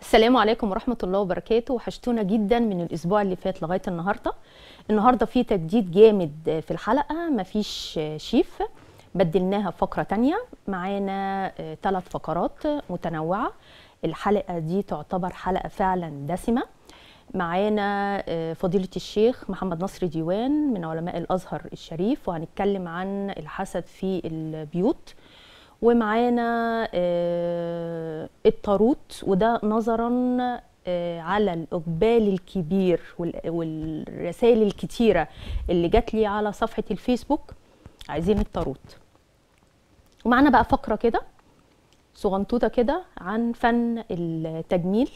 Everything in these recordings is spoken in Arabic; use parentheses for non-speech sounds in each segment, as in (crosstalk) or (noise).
السلام عليكم ورحمة الله وبركاته وحشتونا جدا من الأسبوع اللي فات لغاية النهاردة النهاردة في تجديد جامد في الحلقة مفيش شيف بدلناها فقرة تانية معانا ثلاث آه، فقرات متنوعة الحلقة دي تعتبر حلقة فعلا دسمة معانا آه، فضيلة الشيخ محمد نصر ديوان من علماء الأزهر الشريف وهنتكلم عن الحسد في البيوت ومعانا آه، الطاروت وده نظرا آه، على الإقبال الكبير والرسائل الكتيرة اللي جات لي على صفحة الفيسبوك عايزين الطاروت ومعانا بقى فقرة كده صغنطوطة كده عن فن التجميل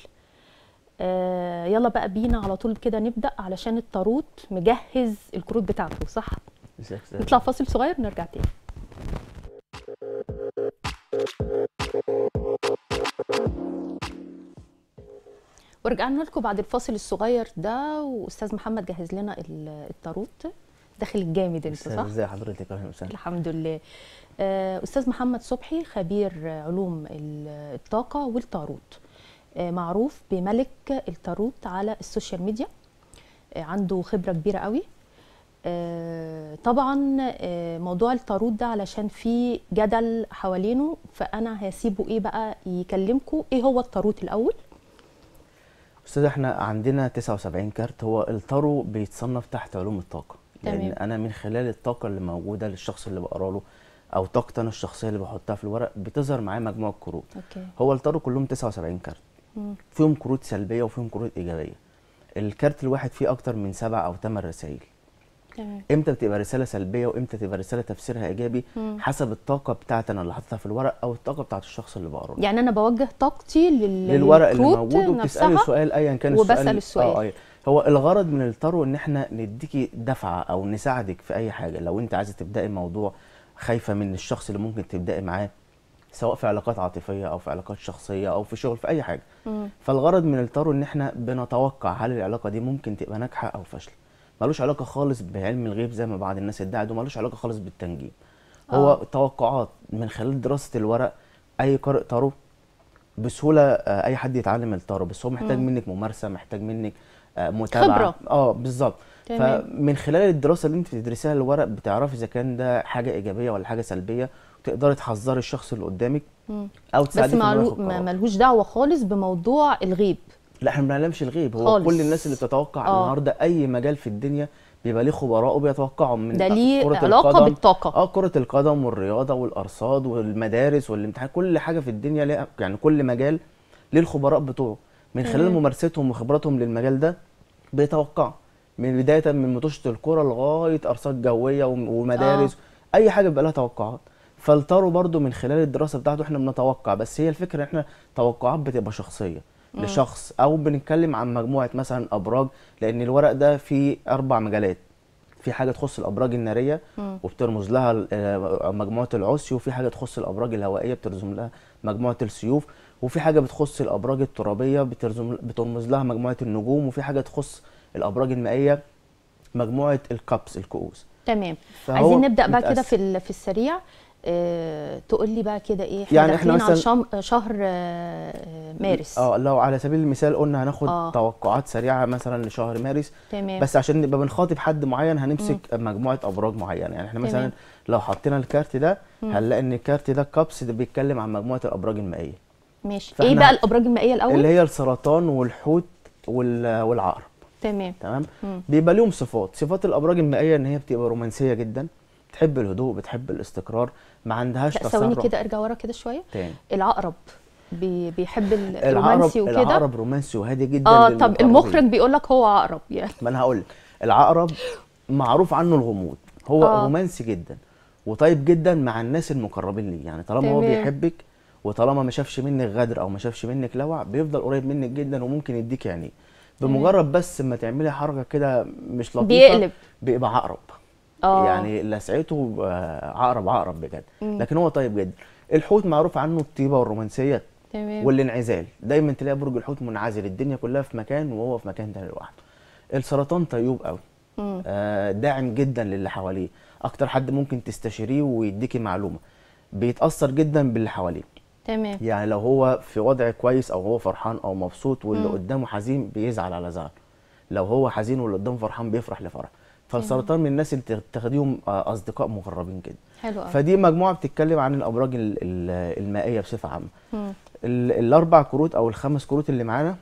آه يلا بقى بينا على طول كده نبدا علشان الطاروت مجهز الكروت بتاعته صح نطلع فاصل صغير ونرجع تاني ورجعنا لكم بعد الفاصل الصغير ده واستاذ محمد جهز لنا الطاروت داخل الجامد انت صح؟ ازي حضرتك اهلا وسهلا الحمد لله آه، استاذ محمد صبحي خبير علوم الطاقه والطاروت آه، معروف بملك التاروت على السوشيال ميديا آه، عنده خبره كبيره قوي آه، طبعا موضوع التاروت ده علشان في جدل حوالينه فانا هسيبه ايه بقى يكلمكم ايه هو التاروت الاول استاذ احنا عندنا 79 كارت هو التارو بيتصنف تحت علوم الطاقه تمام. لان انا من خلال الطاقه اللي موجوده للشخص اللي بقرا له او طاقتي انا الشخصيه اللي بحطها في الورق بتظهر معايا مجموعه كروت أوكي. هو التارو كلهم 79 كارت فيهم كروت سلبيه وفيهم كروت ايجابيه الكارت الواحد فيه اكتر من سبع او ثمان رسائل تمام امتى بتبقى رساله سلبيه وامتى تبقى رساله تفسيرها ايجابي مم. حسب الطاقه بتاعتي انا اللي حاططها في الورق او الطاقه بتاعت الشخص اللي بقراه يعني انا بوجه طاقتي لل... للورق اللي موجود وبتسالي سؤال ايا كان وبسأل السؤال وبسال آه، السؤال السوال آه، آه. هو الغرض من الطرو ان احنا نديكي دفعه او نساعدك في اي حاجه لو انت عايزه تبداي موضوع خايفه من الشخص اللي ممكن تبداي معاه سواء في علاقات عاطفيه او في علاقات شخصيه او في شغل في اي حاجه مم. فالغرض من التارو ان احنا بنتوقع هل العلاقه دي ممكن تبقى ناجحه او فاشله ملوش علاقه خالص بعلم الغيب زي ما بعض الناس ادعت وملوش علاقه خالص بالتنجيم هو آه. توقعات من خلال دراسه الورق اي قارئ تارو بسهوله آه، اي حد يتعلم التارو بس هو محتاج مم. منك ممارسه محتاج منك آه، متابعه خبرة. اه بالظبط فمن خلال الدراسه اللي انت بتدرسيها الورق بتعرفي اذا كان ده حاجه ايجابيه ولا حاجه سلبيه تقدري تحذري الشخص اللي قدامك او تساعدي بس ملهوش دعوه خالص بموضوع الغيب لا احنا ما بنعلمش الغيب هو خالص. كل الناس اللي بتتوقع آه. النهارده اي مجال في الدنيا بيبقى ليه خبراء وبيتوقعوا من ده آه، ليه كرة علاقه القدم. بالطاقه اه كره القدم والرياضه والارصاد والمدارس والامتحان كل حاجه في الدنيا ليها يعني كل مجال ليه الخبراء بتوعه من خلال ممارستهم وخبراتهم للمجال ده بيتوقعوا من بدايه من متوشه الكره لغايه ارصاد جويه ومدارس آه. اي حاجه بيبقى لها توقعات فالتارو برضو من خلال الدراسه بتاعته احنا بنتوقع بس هي الفكره احنا توقعات بتبقى شخصيه لشخص او بنتكلم عن مجموعه مثلا ابراج لان الورق ده فيه اربع مجالات في حاجه تخص الابراج الناريه وبترمز لها آه، مجموعه العسي وفي حاجه تخص الابراج الهوائيه بترمز لها مجموعه السيوف وفي حاجه بتخص الابراج الترابيه بترمز لها مجموعه النجوم وفي حاجه تخص الابراج المائيه مجموعه الكابس الكؤوس تمام عايزين نبدا بقى كده في في السريع آه، تقول لي بقى كده ايه يعني احنا يعني احنا مثلا شهر آه، مارس اه لو على سبيل المثال قلنا هناخد آه. توقعات سريعه مثلا لشهر مارس تمام. بس عشان نبقى بنخاطب حد معين هنمسك مم. مجموعه ابراج معينه يعني احنا مثلا تمام. لو حطينا الكارت ده هنلاقي ان الكارت ده كابس ده بيتكلم عن مجموعه الابراج المائيه ماشي ايه بقى الابراج المائيه الاول اللي هي السرطان والحوت والعقرب تمام تمام بيبقى لهم صفات صفات الابراج المائيه ان هي بتبقى رومانسيه جدا بتحب الهدوء بتحب الاستقرار ما عندهاش تسرع ثواني كده ارجع ورا كده شويه تاني العقرب بي بيحب الرومانسي وكده العقرب رومانسي وهادي جدا اه طب المخرج بيقول لك هو عقرب يعني ما انا هقول لك العقرب معروف عنه الغموض هو آه. رومانسي جدا وطيب جدا مع الناس المقربين ليه يعني طالما هو بيحبك وطالما ما شافش منك غدر او ما شافش منك لوع بيفضل قريب منك جدا وممكن يديك يعني بمجرد بس ما تعملي حركه كده مش لطيفه بيقلب بيبقى عقرب أوه. يعني لسعته عقرب آه، عقرب بجد لكن هو طيب جدا الحوت معروف عنه الطيبه والرومانسيه تمام والانعزال دايما تلاقي برج الحوت منعزل الدنيا كلها في مكان وهو في مكان تاني لوحده السرطان طيوب قوي آه داعم جدا للي حواليه اكتر حد ممكن تستشيريه ويديكي معلومه بيتاثر جدا باللي حواليه تمام يعني لو هو في وضع كويس او هو فرحان او مبسوط واللي مم. قدامه حزين بيزعل على زعل لو هو حزين واللي قدامه فرحان بيفرح لفرح فالسرطان من الناس اللي تاخديهم آه، اصدقاء مقربين كده حلو فدي مجموعه بتتكلم عن الابراج المائيه بصفه عامه الاربع كروت او الخمس كروت اللي معانا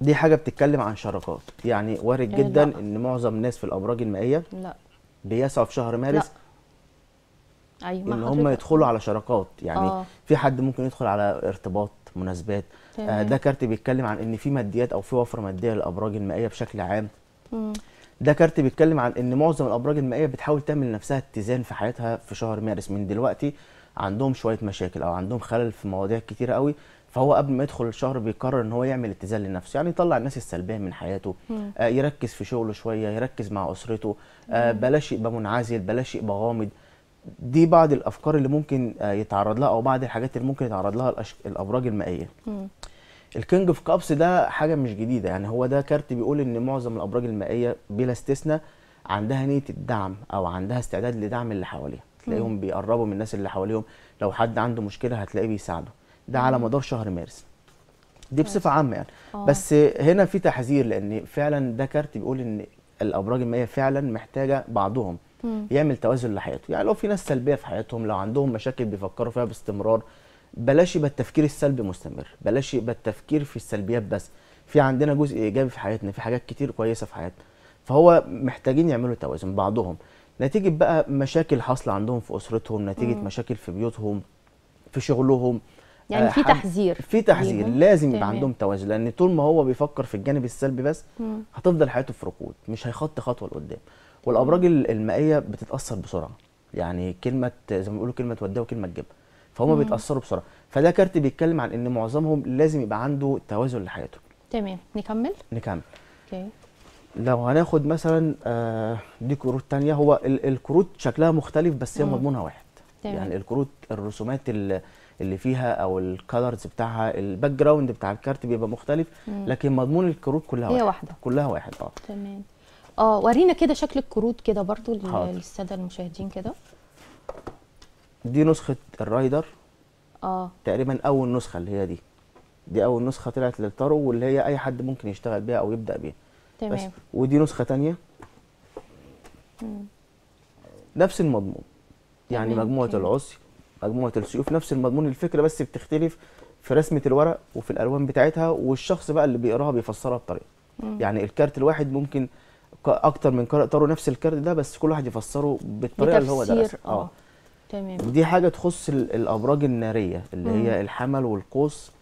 دي حاجه بتتكلم عن شراكات يعني وارد إيه جدا لا. ان معظم الناس في الابراج المائيه لا بيسعوا في شهر مارس لا. أيوة ان هم يدخلوا على شراكات يعني آه. في حد ممكن يدخل على ارتباط مناسبات آه ده كارت بيتكلم عن ان في ماديات او في وفره ماديه للابراج المائيه بشكل عام مم. ده كارت بيتكلم عن ان معظم الابراج المائيه بتحاول تعمل لنفسها اتزان في حياتها في شهر مارس من دلوقتي عندهم شويه مشاكل او عندهم خلل في مواضيع كتيره قوي فهو قبل ما يدخل الشهر بيقرر ان هو يعمل اتزان لنفسه يعني يطلع الناس السلبيه من حياته آه يركز في شغله شويه يركز مع اسرته آه بلاش يبقى منعزل بلاش يبقى غامض دي بعض الافكار اللي ممكن آه يتعرض لها او بعض الحاجات اللي ممكن يتعرض لها الأش... الابراج المائيه مم. الكينج اوف كابس ده حاجه مش جديده يعني هو ده كارت بيقول ان معظم الابراج المائيه بلا استثناء عندها نيه الدعم او عندها استعداد لدعم اللي حواليها تلاقيهم بيقربوا من الناس اللي حواليهم لو حد عنده مشكله هتلاقيه بيساعده ده على مدار شهر مارس دي بصفه عامه يعني أوه. بس هنا في تحذير لان فعلا ده كارت بيقول ان الابراج المائيه فعلا محتاجه بعضهم مم. يعمل توازن لحياته يعني لو في ناس سلبيه في حياتهم لو عندهم مشاكل بيفكروا فيها باستمرار بلاش يبقى التفكير السلبي مستمر بلاش يبقى التفكير في السلبيات بس في عندنا جزء ايجابي في حياتنا في حاجات كتير كويسه في حياتنا فهو محتاجين يعملوا توازن بعضهم نتيجه بقى مشاكل حاصله عندهم في اسرتهم نتيجه مم. مشاكل في بيوتهم في شغلهم يعني آه، في تحذير في تحذير لازم يبقى عندهم توازن لان طول ما هو بيفكر في الجانب السلبي بس مم. هتفضل حياته في ركود مش هيخطي خطوه لقدام والابراج المائيه بتتاثر بسرعه يعني كلمه زي ما بيقولوا كلمه توديها وكلمه تجيبها فهم مم. بيتاثروا بسرعه فده كارت بيتكلم عن ان معظمهم لازم يبقى عنده توازن لحياته تمام نكمل نكمل اوكي لو هناخد مثلا آه، دي كروت تانية هو الكروت شكلها مختلف بس هي مضمونها واحد تمام. يعني الكروت الرسومات اللي فيها او الكالرز بتاعها الباك جراوند بتاع الكارت بيبقى مختلف مم. لكن مضمون الكروت كلها هي واحد. واحده كلها واحد اه تمام اه ورينا كده شكل الكروت كده برضو للساده المشاهدين كده دي نسخه الرايدر اه تقريبا اول نسخه اللي هي دي دي اول نسخه طلعت للطرو واللي هي اي حد ممكن يشتغل بيها او يبدا بيها تمام بس ودي نسخه ثانيه نفس المضمون يعني تمام. مجموعه العصي مجموعه السيوف نفس المضمون الفكره بس بتختلف في رسمه الورق وفي الالوان بتاعتها والشخص بقى اللي بيقراها بيفسرها بطريقه يعني الكارت الواحد ممكن اكتر من قارئ طرو نفس الكارت ده بس كل واحد يفسره بالطريقه اللي هو درسها اه, آه. تمام ودي حاجه تخص الابراج الناريه اللي مم. هي الحمل والقوس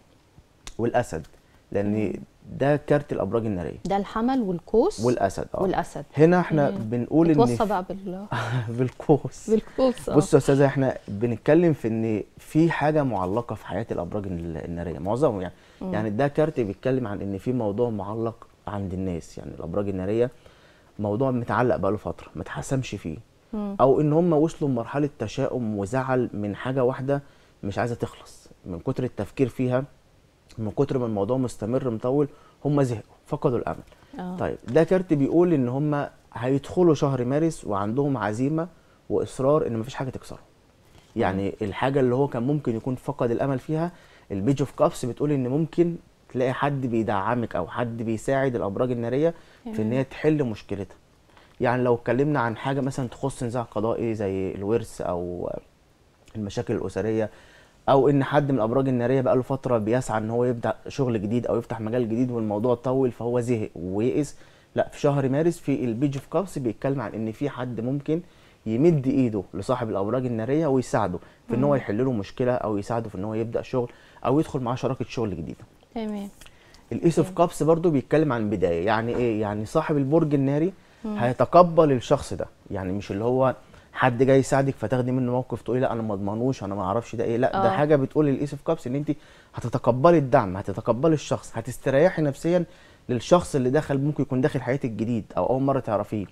والاسد لان ده كارت الابراج الناريه ده الحمل والقوس والاسد اه والاسد هنا احنا مم. بنقول ان بقى بال (laughs) بالقوس بالقوس آه. بص يا استاذه احنا بنتكلم في ان في حاجه معلقه في حياه الابراج الناريه معظمهم يعني مم. يعني ده كارت بيتكلم عن ان في موضوع معلق عند الناس يعني الابراج الناريه موضوع متعلق بقاله فتره ما اتحسمش فيه او ان هم وصلوا لمرحله تشاؤم وزعل من حاجه واحده مش عايزه تخلص من كتر التفكير فيها من كتر ما الموضوع مستمر مطول هم زهقوا فقدوا الامل أوه. طيب ده كارت بيقول ان هم هيدخلوا شهر مارس وعندهم عزيمه واصرار ان مفيش حاجه تكسرهم يعني أوه. الحاجه اللي هو كان ممكن يكون فقد الامل فيها البيج اوف كابس بتقول ان ممكن تلاقي حد بيدعمك او حد بيساعد الابراج الناريه في ان هي تحل مشكلتها يعني لو اتكلمنا عن حاجه مثلا تخص نزاع قضائي زي الورث او المشاكل الاسريه او ان حد من الابراج الناريه بقى له فتره بيسعى ان هو يبدا شغل جديد او يفتح مجال جديد والموضوع طول فهو زهق ويئس لا في شهر مارس في البيج اوف كابس بيتكلم عن ان في حد ممكن يمد ايده لصاحب الابراج الناريه ويساعده في ان هو يحل له مشكله او يساعده في ان هو يبدا شغل او يدخل معاه شراكه شغل جديده تمام الايس اوف كابس برده بيتكلم عن بدايه يعني ايه يعني صاحب البرج الناري هيتقبل الشخص ده يعني مش اللي هو حد جاي يساعدك فتاخدي منه موقف تقولي لا انا ما اضمنوش انا ما اعرفش ده ايه لا ده آه. حاجه بتقول للايس اوف كابس ان انت هتتقبلي الدعم هتتقبلي الشخص هتستريحي نفسيا للشخص اللي دخل ممكن يكون داخل حياتك جديد او اول مره تعرفيه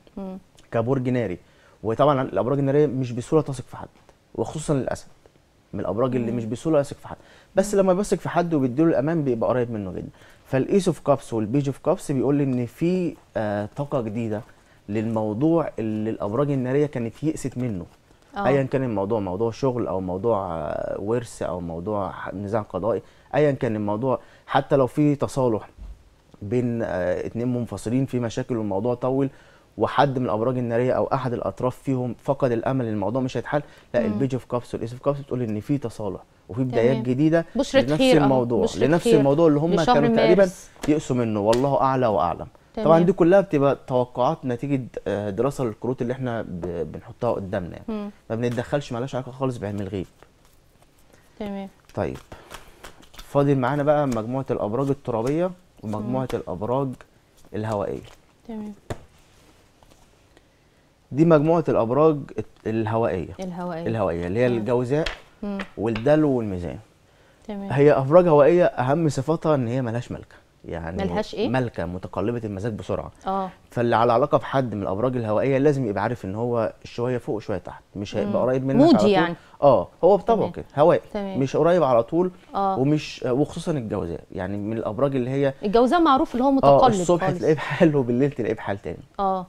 كبرج ناري وطبعا الابراج الناريه مش بسهوله تثق في حد وخصوصا الاسد من الابراج اللي مش بسهوله يثق في حد بس لما بيثق في حد وبيديله الامان بيبقى قريب منه جدا فالايس اوف كابس والبيج اوف كابس بيقول لي ان في آه طاقه جديده للموضوع اللي الابراج الناريه كانت يئست منه آه. ايا كان الموضوع موضوع شغل او موضوع ورث او موضوع نزاع قضائي ايا كان الموضوع حتى لو في تصالح بين اثنين آه، منفصلين في مشاكل والموضوع طول وحد من الابراج الناريه او احد الاطراف فيهم فقد الامل الموضوع مش هيتحل لا البيج اوف كابس والايس اوف كابس بتقول ان في تصالح وفي بدايات جديده لنفس خير آه. الموضوع لنفس خير. الموضوع اللي هم كانوا تقريبا يقسوا منه والله اعلى واعلم طبعا دي كلها بتبقى توقعات نتيجه آه، دراسه للكروت اللي احنا بنحطها قدامنا يعني ما بنتدخلش مالهاش علاقه خالص بعلم الغيب تمام طيب فاضل معانا بقى مجموعه الابراج الترابيه ومجموعه مم. الابراج الهوائيه تمام دي مجموعه الابراج الهوائيه الهوائيه الهوائيه اللي هي مم. الجوزاء والدلو والميزان تمام هي ابراج هوائيه اهم صفاتها ان هي ملهاش ملكه يعني ملهاش ايه ملكه متقلبه المزاج بسرعه اه فاللي على علاقه بحد من الابراج الهوائيه لازم يبقى عارف ان هو شويه فوق شويه تحت مش هيبقى قريب منك مودي يعني اه هو بطبعه كده هوائي مش قريب على طول آه. ومش وخصوصا الجوزاء يعني من الابراج اللي هي الجوزاء معروف اللي هو آه، متقلب اه الصبح تلاقيه بحال وبالليل تلاقيه بحال تاني اه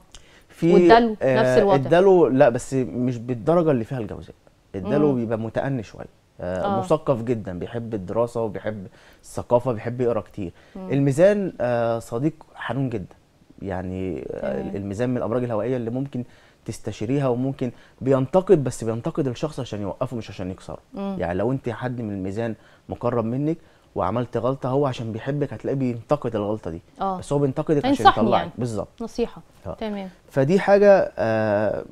في والدلو آه نفس الوضع الدلو لا بس مش بالدرجه اللي فيها الجوزاء الدلو بيبقى متأني شويه آه،, آه. مثقف جدا بيحب الدراسه وبيحب الثقافه بيحب يقرا كتير مم. الميزان آه صديق حنون جدا يعني آه الميزان من الابراج الهوائيه اللي ممكن تستشيريها وممكن بينتقد بس بينتقد الشخص عشان يوقفه مش عشان يكسره مم. يعني لو انت حد من الميزان مقرب منك وعملت غلطه هو عشان بيحبك هتلاقيه بينتقد الغلطه دي آه. بس هو بينتقدك عشان يطلعك يعني. بالظبط نصيحه آه. تمام فدي حاجه آه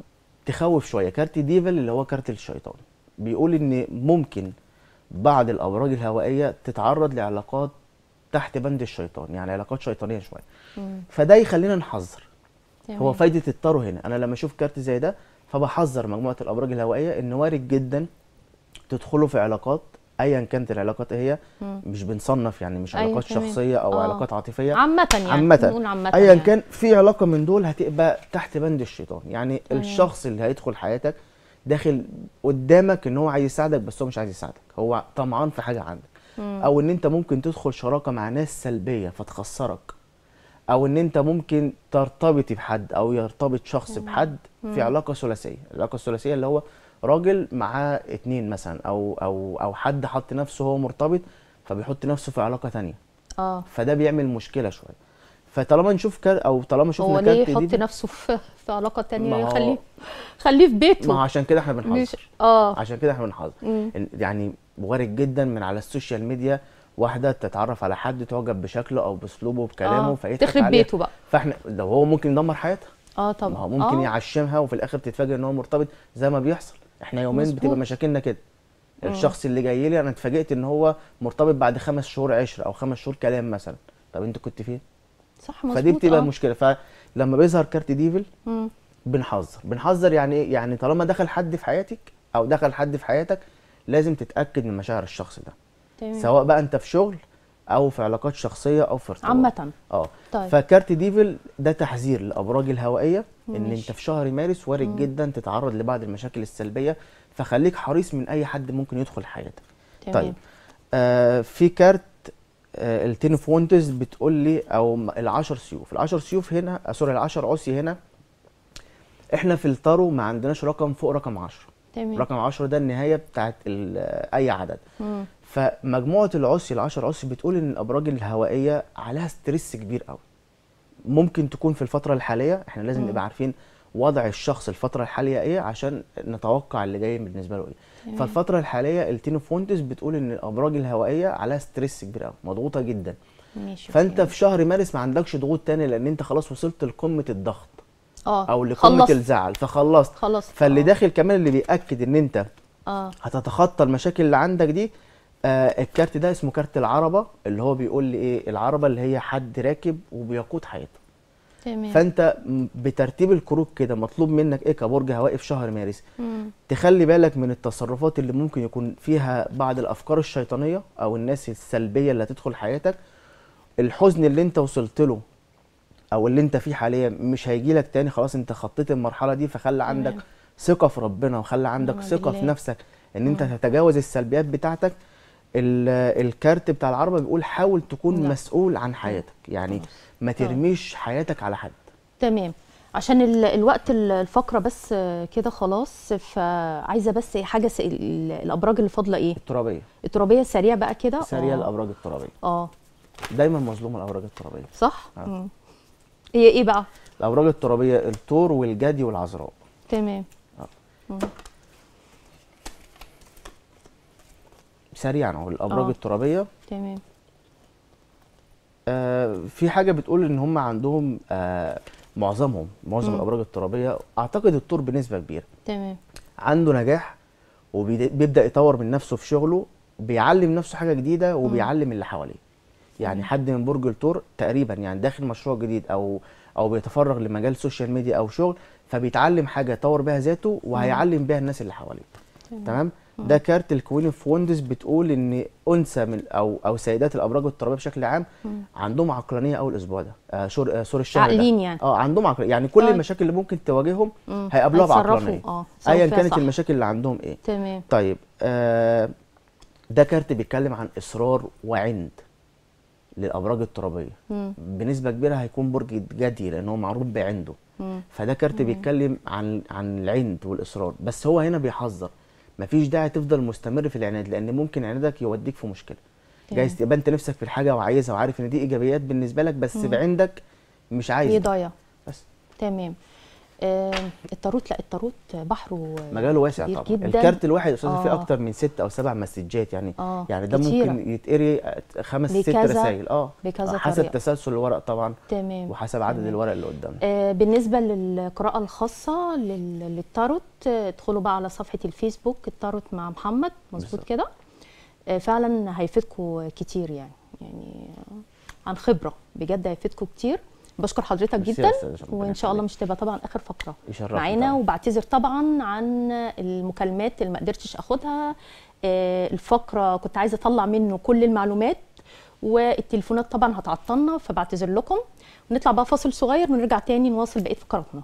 تخوف شويه كارت ديفل اللي هو كارت الشيطان بيقول ان ممكن بعض الابراج الهوائيه تتعرض لعلاقات تحت بند الشيطان يعني علاقات شيطانيه شويه فده يخلينا نحذر هو فايده التارو هنا انا لما اشوف كارت زي ده فبحذر مجموعه الابراج الهوائيه ان وارد جدا تدخلوا في علاقات ايا كانت العلاقات إيه هي مش بنصنف يعني مش أيوة، علاقات شخصيه او أوه. علاقات عاطفيه عامه يعني عامه ايا يعني. كان في علاقه من دول هتبقى تحت بند الشيطان يعني مم. الشخص اللي هيدخل حياتك داخل قدامك ان هو عايز يساعدك بس هو مش عايز يساعدك هو طمعان في حاجه عندك مم. او ان انت ممكن تدخل شراكه مع ناس سلبيه فتخسرك او ان انت ممكن ترتبطي بحد او يرتبط شخص مم. بحد في علاقه ثلاثيه العلاقه الثلاثيه اللي هو راجل معاه اتنين مثلا او او او حد حط نفسه هو مرتبط فبيحط نفسه في علاقه ثانيه اه فده بيعمل مشكله شويه فطالما نشوف كده او طالما شفنا كارت هو ليه يحط نفسه في في علاقه ثانيه خليه خليه في بيته ما عشان كده احنا بنحذر اه عشان كده احنا بنحذر يعني وارد جدا من على السوشيال ميديا واحده تتعرف على حد تعجب بشكله او باسلوبه بكلامه آه. تخرب بيته بقى فاحنا لو هو ممكن يدمر حياتها اه طبعا هو ممكن آه. يعشمها وفي الاخر تتفاجئ ان هو مرتبط زي ما بيحصل احنا يومين مزبوط. بتبقى مشاكلنا كده آه. الشخص اللي جاي لي انا اتفاجئت ان هو مرتبط بعد خمس شهور عشره او خمس شهور كلام مثلا طب انت كنت فين صح مظبوط فدي بتبقى آه. مشكله فلما بيظهر كارت ديفل بنحذر بنحذر يعني ايه يعني طالما دخل حد في حياتك او دخل حد في حياتك لازم تتاكد من مشاعر الشخص ده تمام. سواء بقى انت في شغل او في علاقات شخصيه او في ارتباط عامه اه طيب. فكارت ديفل ده تحذير للابراج الهوائيه مش. ان انت في شهر مارس وارد مم. جدا تتعرض لبعض المشاكل السلبيه فخليك حريص من اي حد ممكن يدخل حياتك تمام. طيب آه في كارت آه، ال10 فونتز بتقول لي او ال10 سيوف ال10 سيوف هنا آه، سوري ال10 عصي هنا احنا في التارو ما عندناش رقم فوق رقم 10 تمام رقم 10 ده النهايه بتاعت آه، اي عدد مم. فمجموعه العصي ال10 عصي بتقول ان الابراج الهوائيه عليها ستريس كبير قوي ممكن تكون في الفتره الحاليه احنا لازم نبقى عارفين وضع الشخص الفتره الحاليه ايه عشان نتوقع اللي جاي بالنسبه له ايه فالفتره الحاليه التينو فونتس بتقول ان الابراج الهوائيه عليها ستريس كبير قوي مضغوطه جدا ماشي فانت في شهر مارس ما عندكش ضغوط تاني لان انت خلاص وصلت لقمه الضغط اه او لقمه الزعل فخلصت خلصت فاللي أوه. داخل كمان اللي بياكد ان انت اه هتتخطى المشاكل اللي عندك دي آه الكارت ده اسمه كارت العربه اللي هو بيقول لي ايه العربه اللي هي حد راكب وبيقود حياته تمام. فانت بترتيب الكروك كده مطلوب منك ايه كبرج هوائي في شهر مارس مم. تخلي بالك من التصرفات اللي ممكن يكون فيها بعض الافكار الشيطانيه او الناس السلبيه اللي هتدخل حياتك الحزن اللي انت وصلت له او اللي انت فيه حاليا مش هيجي لك تاني خلاص انت خطيت المرحله دي فخلي عندك ثقه في ربنا وخلي عندك ثقه في نفسك ان انت تتجاوز السلبيات بتاعتك الكارت بتاع العربه بيقول حاول تكون نعم. مسؤول عن حياتك يعني نعم. ما نعم. ترميش طبعا. حياتك على حد تمام عشان الوقت الفقره بس كده خلاص فعايزه بس إيه، حاجه الابراج اللي فاضله ايه الترابيه الترابيه سريع بقى كده سريع آه. الابراج الترابيه اه دايما مظلومه الابراج الترابيه صح آه. هي ايه بقى الابراج الترابيه الثور والجدي والعذراء تمام آه. سريعا اهو الابراج آه. الترابيه تمام آه في حاجه بتقول ان هم عندهم آه معظمهم معظم الابراج الترابيه اعتقد الطور بنسبه كبيره تمام عنده نجاح وبيبدا يطور من نفسه في شغله بيعلم نفسه حاجه جديده وبيعلم مم. اللي حواليه يعني حد من برج الثور تقريبا يعني داخل مشروع جديد او او بيتفرغ لمجال سوشيال ميديا او شغل فبيتعلم حاجه يطور بيها ذاته وهيعلم بيها الناس اللي حواليه تمام آه. ده كارت الكوين اوف وندز بتقول ان انثى من او او سيدات الابراج والترابيه بشكل عام عندهم عقلانيه اول اسبوع ده آه شور آه، الشهر ده. يعني اه عندهم عقل يعني كل طيب. المشاكل اللي ممكن تواجههم هيقابلوها بعقلانيه اه ايا كانت صح. المشاكل اللي عندهم ايه تمام طيب آه ده كارت بيتكلم عن اصرار وعند للابراج الترابيه بنسبه كبيره هيكون برج جدي لان هو معروف بعنده فده كارت بيتكلم عن عن العند والاصرار بس هو هنا بيحذر مفيش داعي تفضل مستمر في العناد لان ممكن عنادك يوديك في مشكله جايز تبقى انت نفسك في الحاجه وعايزها وعارف ان دي ايجابيات بالنسبه لك بس بعندك مش عايز يضيع بس تمام آه، التاروت لا التاروت بحره مجاله واسع طبعا جداً. الكارت الواحد يا استاذ آه. فيه اكتر من ست او سبع مسجات يعني آه. يعني ده كتيرة. ممكن يتقري خمس ست رسائل اه بكذا حسب طريقة. تسلسل الورق طبعا تمام وحسب عدد تمام. الورق اللي قدامنا آه بالنسبه للقراءه الخاصه للتاروت ادخلوا بقى على صفحه الفيسبوك التاروت مع محمد مظبوط كده آه فعلا هيفيدكم كتير يعني يعني عن خبره بجد هيفيدكم كتير بشكر حضرتك جدا وان شاء الله مش تبقى طبعا اخر فقره معانا وبعتذر طبعا عن المكالمات اللي ما قدرتش اخدها آه، الفقره كنت عايزه اطلع منه كل المعلومات والتليفونات طبعا هتعطلنا فبعتذر لكم ونطلع بقى فاصل صغير ونرجع تاني نواصل بقيه فقراتنا